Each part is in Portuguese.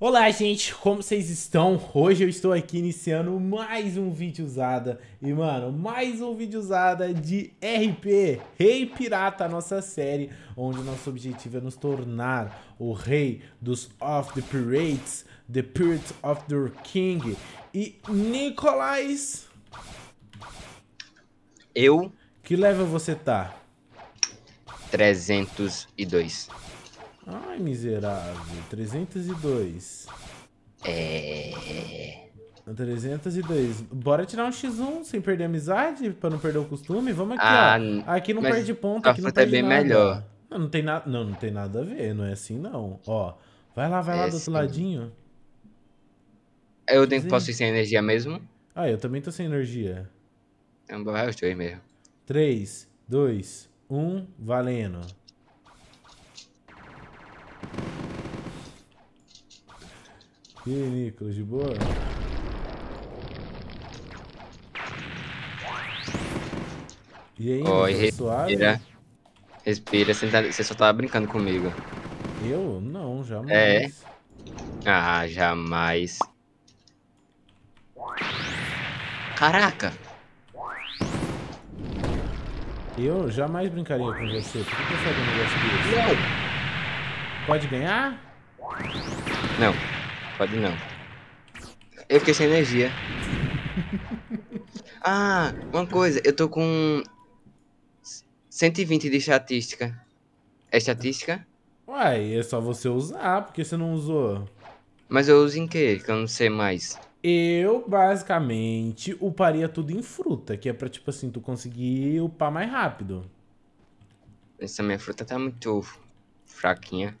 Olá gente, como vocês estão? Hoje eu estou aqui iniciando mais um vídeo usada E mano, mais um vídeo usada de RP, Rei Pirata, a nossa série Onde nosso objetivo é nos tornar o rei dos Of the Pirates The Pirates of the King E Nicolás Eu Que level você tá? 302 Ai, miserável. 302. É... 302. Bora tirar um X1 sem perder a amizade, pra não perder o costume. Vamos aqui, ah, ó. Aqui não perde ponto, aqui não é perde é bem nada. melhor. Não, não tem nada, não, não tem nada a ver, não é assim não. Ó, vai lá, vai é lá do outro sim. ladinho. Eu tenho que posso ir sem energia mesmo? Ah, eu também tô sem energia. Então, bora os aí mesmo. 3, 2, 1, valendo. E aí, Nicolas, de boa? E aí, Oi, Nicolas, tá respira. Suave? Respira, você, tá, você, só tava brincando comigo. Eu? Não, jamais. É. Ah, jamais. Caraca! Eu jamais brincaria com você. Por que você faria um negócio desse? Não! Pode ganhar? Não. Pode não. Eu fiquei sem energia. Ah, uma coisa, eu tô com 120 de estatística. É estatística? Uai, é só você usar, porque você não usou. Mas eu uso em quê? Que eu não sei mais. Eu, basicamente, uparia tudo em fruta, que é pra, tipo assim, tu conseguir upar mais rápido. Essa minha fruta tá muito fraquinha.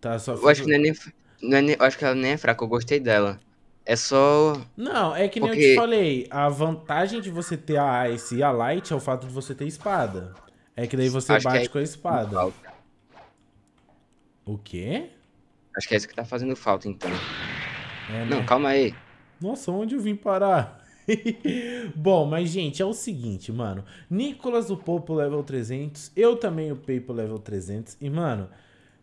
Tá, só Eu acho que não é nem... Não é, eu acho que ela nem é fraca, eu gostei dela. É só. Não, é que nem Porque... eu te falei. A vantagem de você ter a Ice e a Light é o fato de você ter espada. É que daí você acho bate é com a espada. O quê? Acho que é isso que tá fazendo falta, então. É, né? Não, calma aí. Nossa, onde eu vim parar? Bom, mas gente, é o seguinte, mano. Nicolas upou pro level 300, eu também upei pro level 300. E, mano,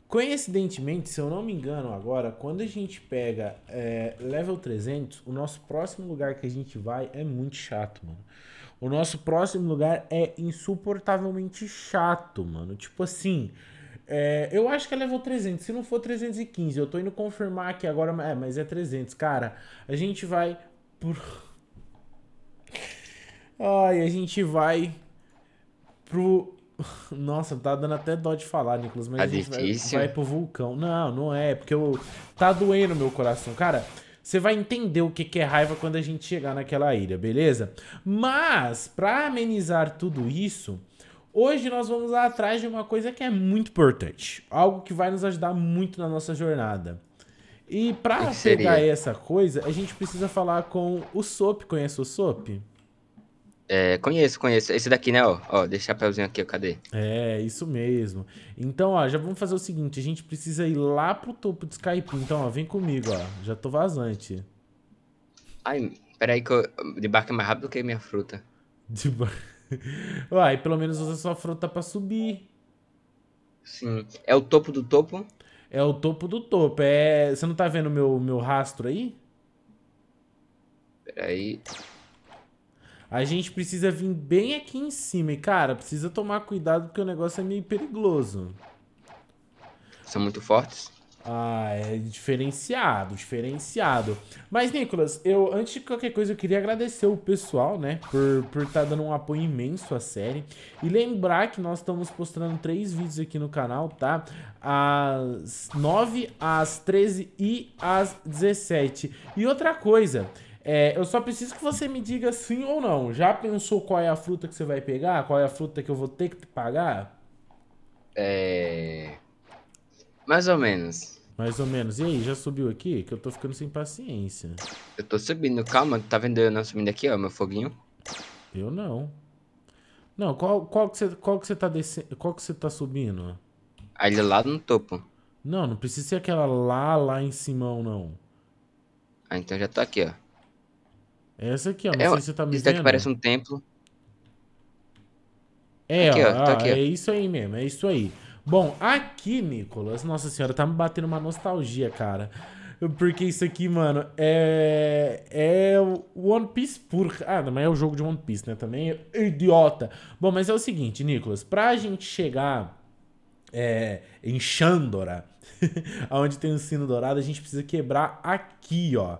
Coincidentemente, se eu não me engano agora, quando a gente pega é, level 300, o nosso próximo lugar que a gente vai é muito chato, mano. O nosso próximo lugar é insuportavelmente chato, mano. Tipo assim, é, eu acho que é level 300. Se não for 315, eu tô indo confirmar aqui agora. É, mas é 300. Cara, a gente vai por... Ai, a gente vai pro Nossa, tá dando até dó de falar, Nicolas, mas a gente vai, vai pro vulcão. Não, não é, porque eu... tá doendo meu coração. Cara, você vai entender o que, que é raiva quando a gente chegar naquela ilha, beleza? Mas, pra amenizar tudo isso, hoje nós vamos atrás de uma coisa que é muito importante. Algo que vai nos ajudar muito na nossa jornada. E pra pegar essa coisa, a gente precisa falar com o Sop. Conhece o Sop? É, conheço, conheço. Esse daqui, né? Ó, ó deixa chapéuzinho aqui, cadê? É, isso mesmo. Então, ó, já vamos fazer o seguinte: a gente precisa ir lá pro topo do Skype. Então, ó, vem comigo, ó. Já tô vazante. Ai, peraí que eu debarco é mais rápido que minha fruta. Debar... Uai, pelo menos usa sua fruta pra subir. Sim. É o topo do topo? É o topo do topo. É... Você não tá vendo meu, meu rastro aí? Peraí. A gente precisa vir bem aqui em cima. E, cara, precisa tomar cuidado porque o negócio é meio perigoso. São muito fortes? Ah, é diferenciado, diferenciado. Mas, Nicolas, eu, antes de qualquer coisa, eu queria agradecer o pessoal, né, por estar por tá dando um apoio imenso à série. E lembrar que nós estamos postando três vídeos aqui no canal, tá? Às 9, às 13 e às 17. E outra coisa, é, eu só preciso que você me diga sim ou não. Já pensou qual é a fruta que você vai pegar? Qual é a fruta que eu vou ter que te pagar? É. Mais ou menos. Mais ou menos. E aí, já subiu aqui? Que eu tô ficando sem paciência. Eu tô subindo, calma. Tá vendo eu não subindo aqui, ó, meu foguinho? Eu não. Não, qual, qual que você qual que você tá descendo, qual que você tá subindo? Ali lá no topo. Não, não precisa ser aquela lá lá em cima não. Ah, então já tá aqui, ó. Essa aqui, ó. Não é, sei se você tá me isso vendo. Isso parece um templo. É, aqui, ó. Tá ó tá aqui, ó. É isso aí mesmo, é isso aí. Bom, aqui, Nicolas, nossa senhora, tá me batendo uma nostalgia, cara. Porque isso aqui, mano, é. É One Piece puro. Ah, mas é o jogo de One Piece, né? Também é idiota. Bom, mas é o seguinte, Nicolas, pra gente chegar é, em Xandora, onde tem o sino dourado, a gente precisa quebrar aqui, ó.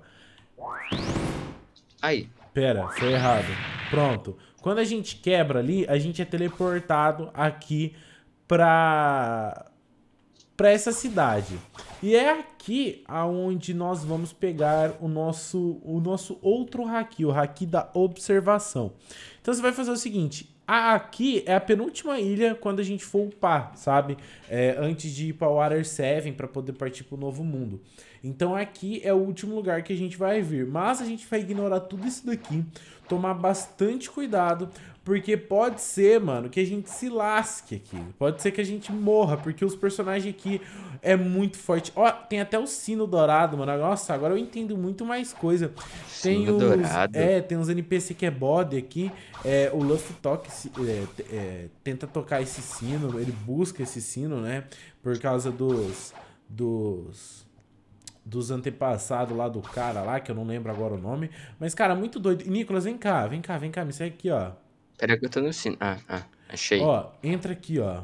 Aí. Pera, foi errado. Pronto. Quando a gente quebra ali, a gente é teleportado aqui pra... pra essa cidade. E é aqui aonde nós vamos pegar o nosso, o nosso outro haki, o haki da observação. Então você vai fazer o seguinte, aqui é a penúltima ilha quando a gente for upar, sabe? É, antes de ir para Water 7 para poder partir para o novo mundo. Então aqui é o último lugar que a gente vai vir. Mas a gente vai ignorar tudo isso daqui, tomar bastante cuidado. Porque pode ser, mano, que a gente se lasque aqui. Pode ser que a gente morra, porque os personagens aqui é muito forte. Ó, tem até o sino dourado, mano. Nossa, agora eu entendo muito mais coisa. Tem sino os, dourado. É, tem uns NPC que é body aqui. É, o Luffy toca, é, é, tenta tocar esse sino, ele busca esse sino, né? Por causa dos... dos dos antepassados lá do cara lá, que eu não lembro agora o nome. Mas, cara, muito doido. Nicolas, vem cá, vem cá, vem cá, me segue aqui, ó. Pera que eu tô no sino. Ah, ah, achei. Ó, entra aqui, ó.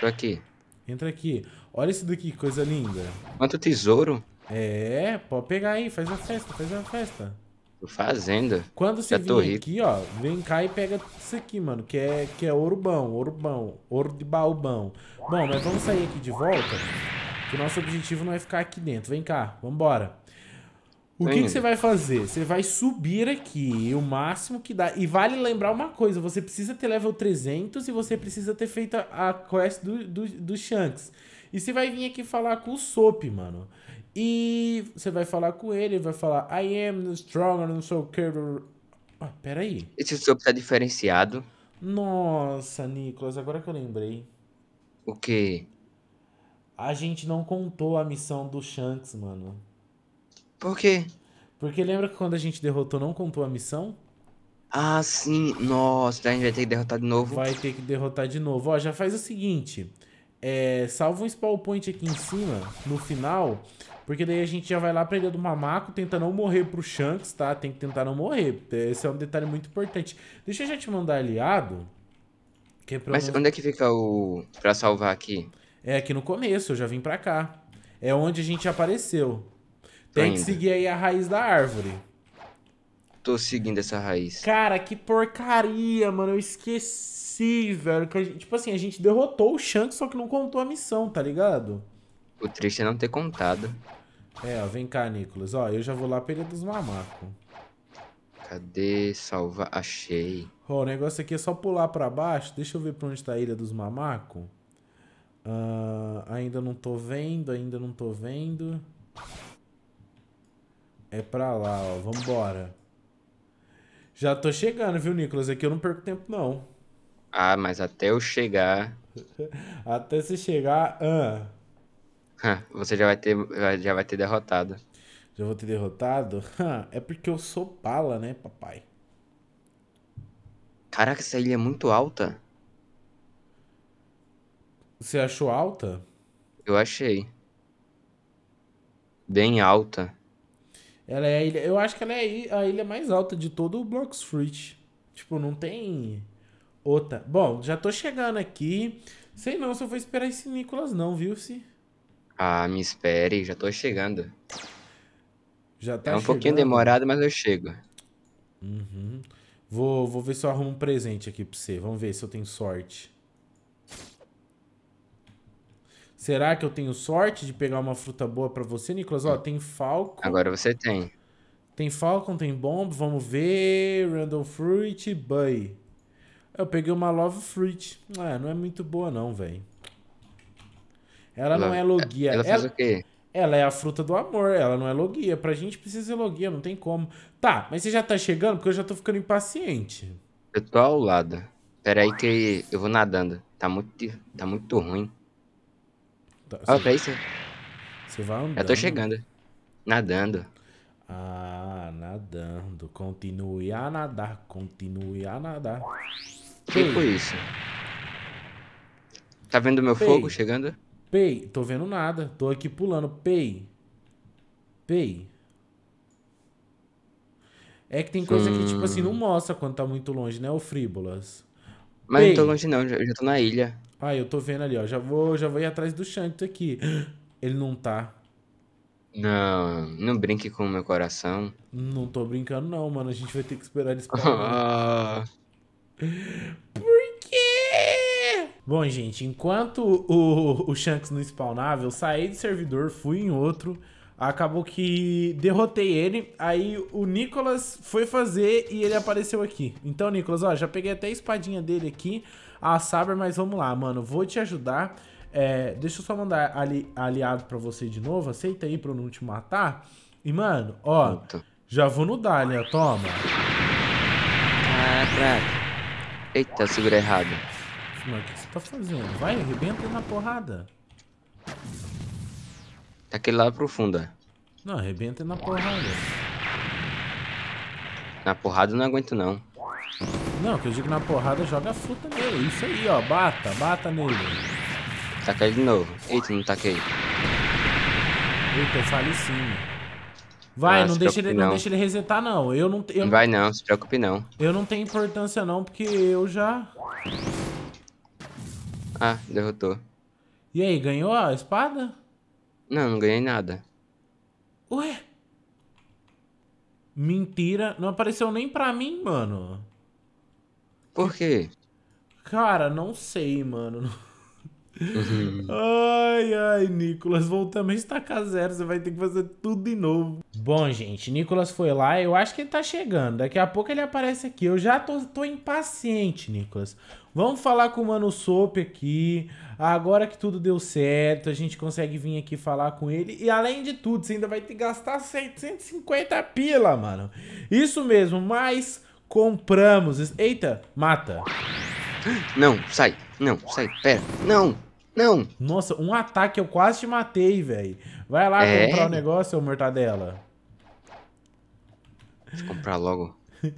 Tô aqui. Entra aqui. Olha isso daqui, coisa linda. Quanto tesouro? É, pode pegar aí, faz uma festa, faz uma festa. Tô fazendo. Quando você Já vir aqui, ó, vem cá e pega isso aqui, mano, que é, que é ouro bom, ouro bom, ouro de balbão. Bom, nós vamos sair aqui de volta, que o nosso objetivo não é ficar aqui dentro. Vem cá, vambora. O que, que, você vai fazer? Você vai subir aqui o máximo que dá. E vale lembrar uma coisa: você precisa ter level 300 e você precisa ter feito a quest do, do, do Shanks. E você vai vir aqui falar com o Sop, mano. E você vai falar com ele, vai falar: I am stronger, não sou o que. Ah, peraí. Esse Sop tá diferenciado. Nossa, Nicolas, agora que eu lembrei. O quê? A gente não contou a missão do Shanks, mano. Por quê? Porque lembra que quando a gente derrotou não contou a missão? Ah, sim. Nossa, a gente vai ter que derrotar de novo. Vai ter que derrotar de novo. Ó, já faz o seguinte. É, salva um spawn point aqui em cima, no final, porque daí a gente já vai lá pra Ilha do Mamaco, tenta não morrer pro Shanks, tá? Tem que tentar não morrer. Esse é um detalhe muito importante. Deixa eu já te mandar aliado. É Mas não... onde é que fica o... pra salvar aqui? É aqui no começo, eu já vim pra cá. É onde a gente apareceu. Tem ainda. que seguir aí a raiz da árvore. Tô seguindo essa raiz. Cara, que porcaria, mano. Eu esqueci, velho. Gente, tipo assim, a gente derrotou o Shanks, só que não contou a missão, tá ligado? O triste é não ter contado. É, ó, vem cá, Nicolas. Ó, eu já vou lá pra Ilha dos Mamacos. Cadê? Salva. Achei. Ó, o negócio aqui é só pular pra baixo. Deixa eu ver pra onde tá a Ilha dos Mamacos. Uh, ainda não tô vendo, ainda não tô vendo. É pra lá, ó. Vambora. Já tô chegando, viu, Nicolas? Aqui é eu não perco tempo, não. Ah, mas até eu chegar. até você chegar. Ah. Você já vai ter, já vai ter derrotado. Já vou ter derrotado? É porque eu sou bala, né, papai? Caraca, essa ilha é muito alta. Você achou alta? Eu achei. Bem alta. Ela é ilha, eu acho que ela é a ilha mais alta de todo o Block Street. Tipo, não tem outra. Bom, já tô chegando aqui. Sei não se eu vou esperar esse Nicolas não, viu, se? Ah, me espere, já tô chegando. Já tá É um chegando. pouquinho demorado, mas eu chego. Uhum. Vou, vou ver se eu arrumo um presente aqui pra você. Vamos ver se eu tenho sorte. Será que eu tenho sorte de pegar uma fruta boa para você, Nicolas? Ó, tem Falcon. Agora você tem. Tem Falcon, tem Bomb, vamos ver. Random Fruit, bay. Eu peguei uma Love Fruit. Ah, não é muito boa não, velho. Ela Love... não é logia. Ela faz o quê? Ela é a fruta do amor, ela não é logia. Pra gente precisa ser logia, não tem como. Tá, mas você já tá chegando? Porque eu já tô ficando impaciente. Eu tô ao lado. Pera aí que eu vou nadando. Tá muito, tá muito ruim. Tá, Ó, ah, Você vai andando. Eu tô chegando. Nadando. Ah, nadando. Continue a nadar. Continue a nadar. foi tipo isso. Tá vendo meu Pei. fogo chegando? Pei, tô vendo nada. Tô aqui pulando. Pei. Pei. É que tem coisa hum. que, tipo assim, não hum. mostra quando tá muito longe, né, O fríbulas. Mas Pei. não tô longe não, eu já tô na ilha. Ah, eu tô vendo ali, ó. Já vou, já vou ir atrás do Shanks aqui. Ele não tá. Não, não brinque com o meu coração. Não tô brincando, não, mano. A gente vai ter que esperar ele spawnar. Ah. Por quê? Bom, gente, enquanto o, o Shanks não spawnava, eu saí do servidor, fui em outro. Acabou que derrotei ele. Aí o Nicolas foi fazer e ele apareceu aqui. Então, Nicolas, ó, já peguei até a espadinha dele aqui. Ah, Saber, mas vamos lá, mano, vou te ajudar. É, deixa eu só mandar ali, aliado para você de novo. Aceita aí pra eu não te matar. E, mano, ó, Puta. já vou no Dália, toma. Caraca. Ah, Eita, segura errado. Mano, o que você tá fazendo? Vai, arrebenta na porrada. Tá aquele lá profunda. É. Não, arrebenta na porrada. Na porrada eu não aguento não. Não, que eu digo na porrada, joga a fruta nele. Isso aí, ó. Bata, bata nele. Taca tá de novo. Eita, não taquei. Tá Eita, eu falei sim. Vai, ah, não, deixa ele, não. não deixa ele resetar, não. Eu não eu... Vai não, se preocupe não. Eu não tenho importância não, porque eu já... Ah, derrotou. E aí, ganhou a espada? Não, não ganhei nada. Ué? Mentira, não apareceu nem pra mim, mano. Por quê? Cara, não sei, mano. Uhum. ai, ai, Nicolas, voltamos a estacar zero. Você vai ter que fazer tudo de novo. Bom, gente, Nicolas foi lá. Eu acho que ele tá chegando. Daqui a pouco ele aparece aqui. Eu já tô, tô impaciente, Nicolas. Vamos falar com o Mano Sop aqui. Agora que tudo deu certo, a gente consegue vir aqui falar com ele. E além de tudo, você ainda vai ter que gastar 750 pila, mano. Isso mesmo, mas Compramos. Eita, mata. Não, sai. Não, sai. Pera. Não. Não. Nossa, um ataque eu quase te matei, velho. Vai lá é... comprar o um negócio, ô mortadela. Deixa comprar logo.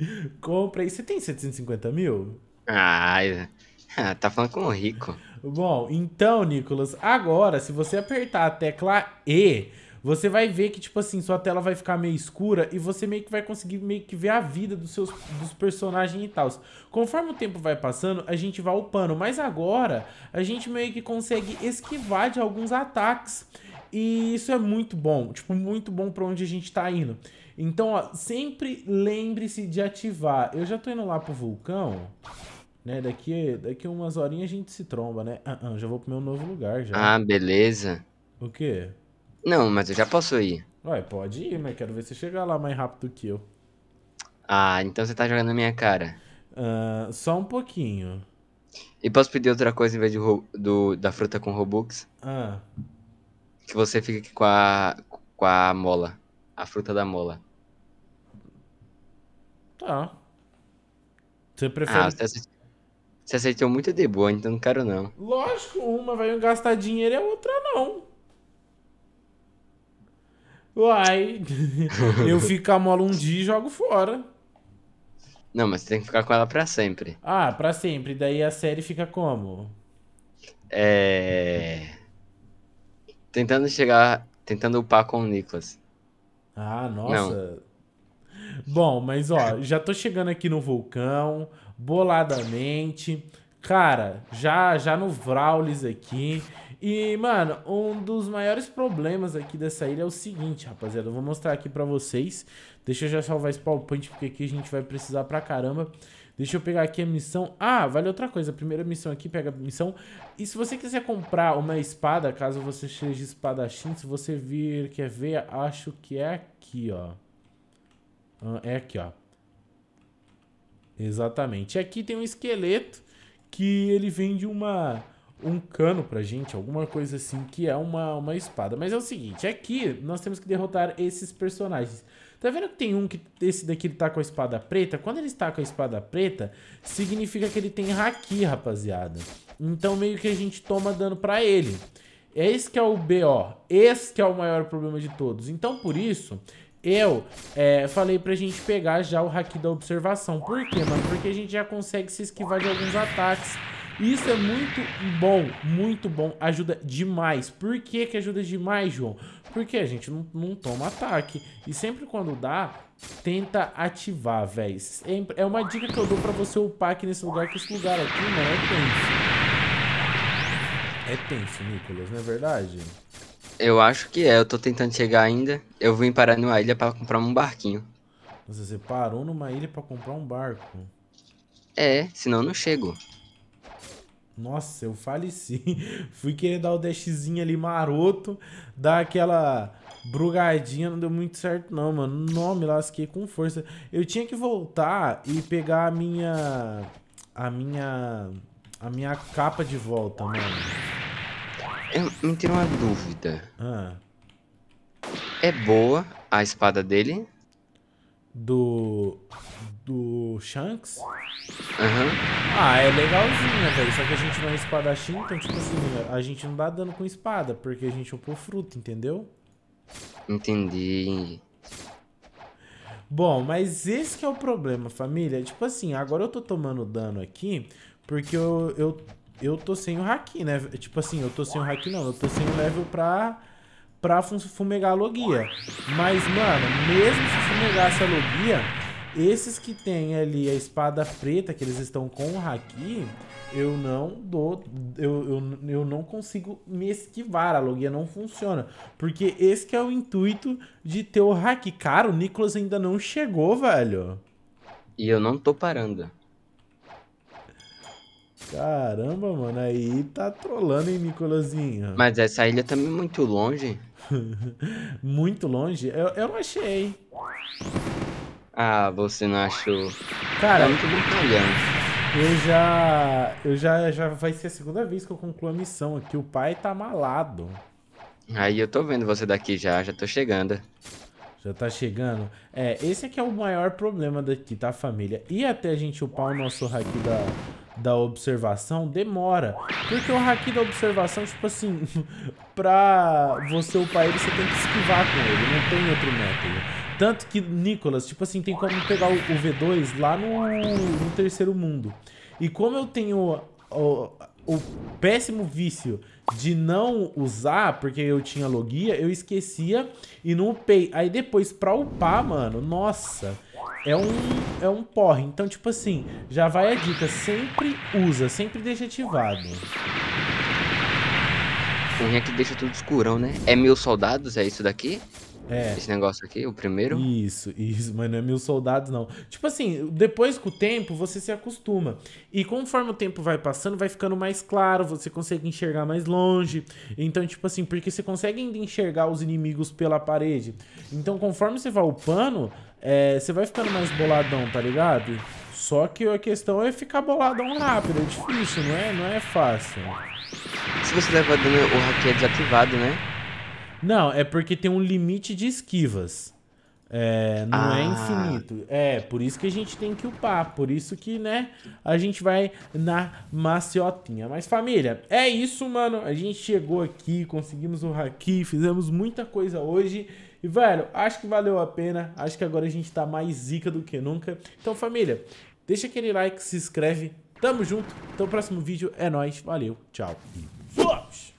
Compra aí. Você tem 750 mil? ai ah, tá falando com o rico. Bom, então, Nicolas, agora, se você apertar a tecla E, você vai ver que, tipo assim, sua tela vai ficar meio escura e você meio que vai conseguir meio que ver a vida dos seus dos personagens e tal. Conforme o tempo vai passando, a gente vai upando, mas agora a gente meio que consegue esquivar de alguns ataques. E isso é muito bom, tipo, muito bom para onde a gente tá indo. Então, ó, sempre lembre-se de ativar. Eu já tô indo lá pro vulcão, né? Daqui, daqui umas horinhas a gente se tromba, né? Ah, ah já vou pro meu novo lugar já. Ah, beleza. O quê? Não, mas eu já posso ir. Ué, pode ir, mas quero ver você chegar lá mais rápido que eu. Ah, então você tá jogando na minha cara. Uh, só um pouquinho. E posso pedir outra coisa em vez de, do, da fruta com Robux? Ah. Que você fique com a, com a mola. A fruta da mola. Tá. Você ah, prefere... Ah, você aceitou, você aceitou muito de boa, então não quero não. Lógico, uma vai gastar dinheiro e a outra não. Uai, eu fico a mola um dia e jogo fora. Não, mas tem que ficar com ela pra sempre. Ah, pra sempre. Daí a série fica como? É. Tentando chegar. Tentando upar com o Nicholas. Ah, nossa. Não. Bom, mas ó, já tô chegando aqui no vulcão, boladamente. Cara, já já no Vraulis aqui. E, mano, um dos maiores problemas aqui dessa ilha é o seguinte, rapaziada. Eu vou mostrar aqui pra vocês. Deixa eu já salvar esse palpante, porque aqui a gente vai precisar pra caramba. Deixa eu pegar aqui a missão. Ah, vale outra coisa. primeira missão aqui, pega a missão. E se você quiser comprar uma espada, caso você seja espadachim, se você vir, quer ver, acho que é aqui, ó. Ah, é aqui, ó. Exatamente. aqui tem um esqueleto que ele vem de uma um cano pra gente, alguma coisa assim, que é uma, uma espada. Mas é o seguinte, aqui nós temos que derrotar esses personagens. Tá vendo que tem um que esse daqui tá com a espada preta? Quando ele está com a espada preta, significa que ele tem haki, rapaziada. Então meio que a gente toma dano pra ele. Esse que é o BO, esse que é o maior problema de todos. Então por isso, eu é, falei pra gente pegar já o haki da observação. Por quê, mano? Porque a gente já consegue se esquivar de alguns ataques e isso é muito bom, muito bom. Ajuda demais. Por que, que ajuda demais, João? Porque a gente não, não toma ataque. E sempre quando dá, tenta ativar, velho. É uma dica que eu dou pra você upar aqui nesse lugar, que esse lugar aqui, não é tenso. É tenso, Nicolas, não é verdade? Eu acho que é, eu tô tentando chegar ainda. Eu vim parar numa ilha pra comprar um barquinho. Nossa, você parou numa ilha pra comprar um barco? É, senão eu não chego. Nossa, eu faleci. Fui querer dar o dashzinho ali maroto, dar aquela brugadinha, não deu muito certo não, mano. Não, me lasquei com força. Eu tinha que voltar e pegar a minha... A minha... A minha capa de volta, mano. Eu me tenho uma dúvida. Ah. É boa a espada dele? Do do Shanks. Uhum. Ah, é legalzinha, né, velho. Só que a gente não é espadachim, então, tipo assim, né, a gente não dá dano com espada, porque a gente upou fruta, entendeu? Entendi. Bom, mas esse que é o problema, família. Tipo assim, agora eu tô tomando dano aqui, porque eu, eu, eu tô sem o haki, né? Tipo assim, eu tô sem o haki não, eu tô sem o level pra, pra fumegar a logia. Mas, mano, mesmo se fumegasse a logia, esses que tem ali a espada preta, que eles estão com o Haki, eu não dou. Eu, eu, eu não consigo me esquivar. A logia não funciona. Porque esse que é o intuito de ter o Haki. Cara, o Nicolas ainda não chegou, velho. E eu não tô parando. Caramba, mano, aí tá trolando, hein, Nicolazinho? Mas essa ilha também tá é muito longe. muito longe? Eu, eu não achei. Ah, você não achou. Cara, tá muito eu já. Eu já, já vai ser a segunda vez que eu concluo a missão aqui. O pai tá malado. Aí eu tô vendo você daqui já, já tô chegando. Já tá chegando. É, esse aqui é o maior problema daqui, tá, família? E até a gente upar o nosso hack da, da observação, demora. Porque o hack da observação, tipo assim, pra você upar ele, você tem que esquivar com ele. Não tem outro método. Tanto que, Nicolas, tipo assim, tem como pegar o, V2 lá no, no, terceiro mundo. E como eu tenho o, o, péssimo vício de não usar, porque eu tinha logia, eu esquecia e não upei. Aí depois, pra upar, mano, nossa, é um, é um porre. Então, tipo assim, já vai a dica, sempre usa, sempre deixa ativado. O ruim é que deixa tudo escurão, né? É mil soldados, é isso daqui? É. Esse negócio aqui, o primeiro? Isso, isso, mas não é mil soldados, não. Tipo assim, depois com o tempo, você se acostuma. E conforme o tempo vai passando, vai ficando mais claro, você consegue enxergar mais longe. Então, tipo assim, porque você consegue ainda enxergar os inimigos pela parede. Então, conforme você vai upando, é, você vai ficando mais boladão, tá ligado? Só que a questão é ficar boladão rápido, é difícil, não é, não é fácil. Se você leva tá dano, o hack é desativado, né? Não, é porque tem um limite de esquivas. É, não é ah. é infinito. É, por isso que a gente tem que upar. Por isso que, né, a gente vai na maciotinha. Mas, família, é isso, mano. A gente chegou aqui, conseguimos o haki, fizemos muita coisa hoje. E, velho, acho que valeu a pena. Acho que agora a gente tá mais zica do que nunca. Então, família, deixa aquele like, se inscreve. Tamo junto. Então, o próximo vídeo é nóis. Valeu, tchau. E...